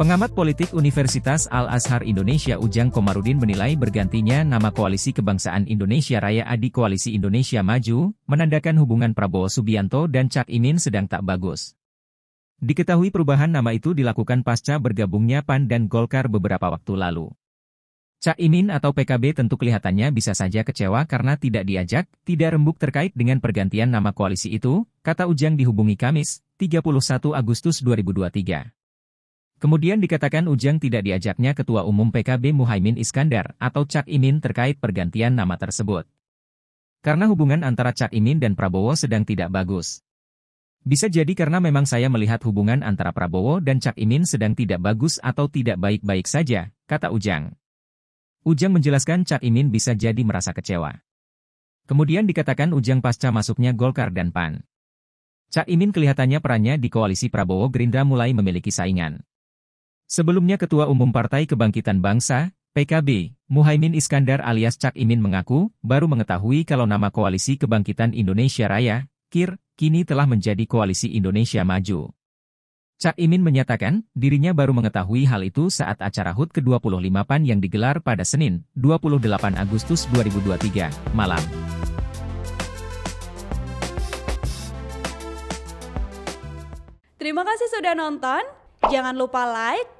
Pengamat politik Universitas Al-Azhar Indonesia Ujang Komarudin menilai bergantinya nama Koalisi Kebangsaan Indonesia Raya Adi Koalisi Indonesia Maju, menandakan hubungan Prabowo Subianto dan Cak Imin sedang tak bagus. Diketahui perubahan nama itu dilakukan pasca bergabungnya PAN dan Golkar beberapa waktu lalu. Cak Imin atau PKB tentu kelihatannya bisa saja kecewa karena tidak diajak, tidak rembuk terkait dengan pergantian nama koalisi itu, kata Ujang dihubungi Kamis, 31 Agustus 2023. Kemudian dikatakan Ujang tidak diajaknya Ketua Umum PKB Muhaimin Iskandar atau Cak Imin terkait pergantian nama tersebut. Karena hubungan antara Cak Imin dan Prabowo sedang tidak bagus. Bisa jadi karena memang saya melihat hubungan antara Prabowo dan Cak Imin sedang tidak bagus atau tidak baik-baik saja, kata Ujang. Ujang menjelaskan Cak Imin bisa jadi merasa kecewa. Kemudian dikatakan Ujang pasca masuknya Golkar dan PAN. Cak Imin kelihatannya perannya di koalisi Prabowo Gerindra mulai memiliki saingan. Sebelumnya Ketua Umum Partai Kebangkitan Bangsa, PKB, Muhaimin Iskandar alias Cak Imin mengaku, baru mengetahui kalau nama Koalisi Kebangkitan Indonesia Raya, KIR, kini telah menjadi Koalisi Indonesia Maju. Cak Imin menyatakan, dirinya baru mengetahui hal itu saat acara HUT ke-25 PAN yang digelar pada Senin, 28 Agustus 2023, malam. Terima kasih sudah nonton, jangan lupa like,